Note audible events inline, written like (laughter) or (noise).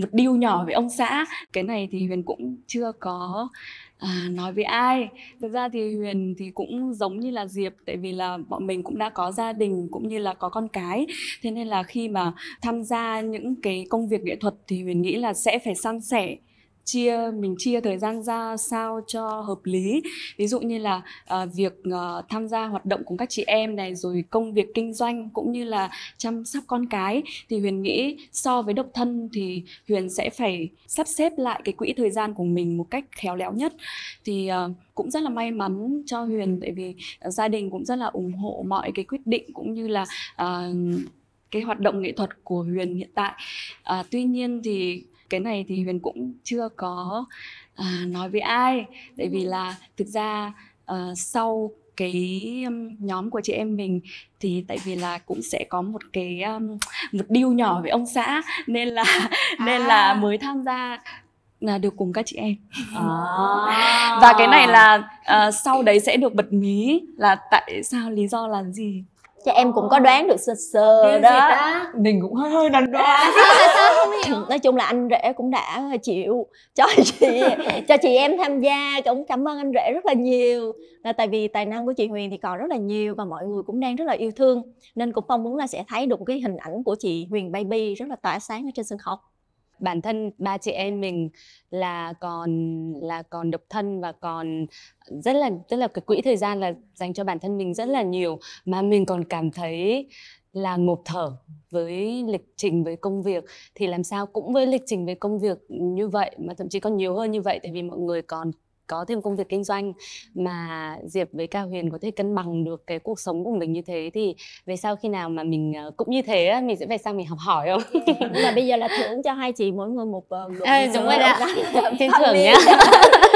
một điều nhỏ với ông xã cái này thì ừ. huyền cũng chưa có à, nói với ai thực ra thì huyền thì cũng giống như là diệp tại vì là bọn mình cũng đã có gia đình cũng như là có con cái thế nên là khi mà tham gia những cái công việc nghệ thuật thì huyền nghĩ là sẽ phải san sẻ chia mình chia thời gian ra sao cho hợp lý ví dụ như là uh, việc uh, tham gia hoạt động cùng các chị em này rồi công việc kinh doanh cũng như là chăm sóc con cái thì huyền nghĩ so với độc thân thì huyền sẽ phải sắp xếp lại cái quỹ thời gian của mình một cách khéo léo nhất thì uh, cũng rất là may mắn cho huyền tại vì gia đình cũng rất là ủng hộ mọi cái quyết định cũng như là uh, cái hoạt động nghệ thuật của Huyền hiện tại. À, tuy nhiên thì cái này thì ừ. huyền cũng chưa có à, nói với ai tại vì ừ. là thực ra à, sau cái nhóm của chị em mình thì tại vì là cũng sẽ có một cái um, một điều nhỏ ừ. với ông xã (laughs) nên là à. nên là mới tham gia là được cùng các chị em à. (laughs) và cái này là uh, sau đấy sẽ được bật mí là tại sao lý do là gì Chắc em cũng có đoán được sơ sơ đó ta? Mình cũng hơi hơi đắn đoán à, Nói chung là anh rể cũng đã chịu cho chị (laughs) cho chị em tham gia Cũng cảm ơn anh rể rất là nhiều là Tại vì tài năng của chị Huyền thì còn rất là nhiều Và mọi người cũng đang rất là yêu thương Nên cũng mong muốn là sẽ thấy được cái hình ảnh của chị Huyền Baby rất là tỏa sáng ở trên sân khấu bản thân ba chị em mình là còn là còn độc thân và còn rất là tức là cái quỹ thời gian là dành cho bản thân mình rất là nhiều mà mình còn cảm thấy là ngộp thở với lịch trình với công việc thì làm sao cũng với lịch trình với công việc như vậy mà thậm chí còn nhiều hơn như vậy tại vì mọi người còn có thêm công việc kinh doanh mà Diệp với Cao Huyền có thể cân bằng được cái cuộc sống của mình như thế thì về sau khi nào mà mình ờ, cũng như thế mình sẽ về sang mình học hỏi không? mà bây giờ là thưởng cho hai chị mỗi người một, ờ, một, à, đúng rồi đó. Khen thưởng nhá.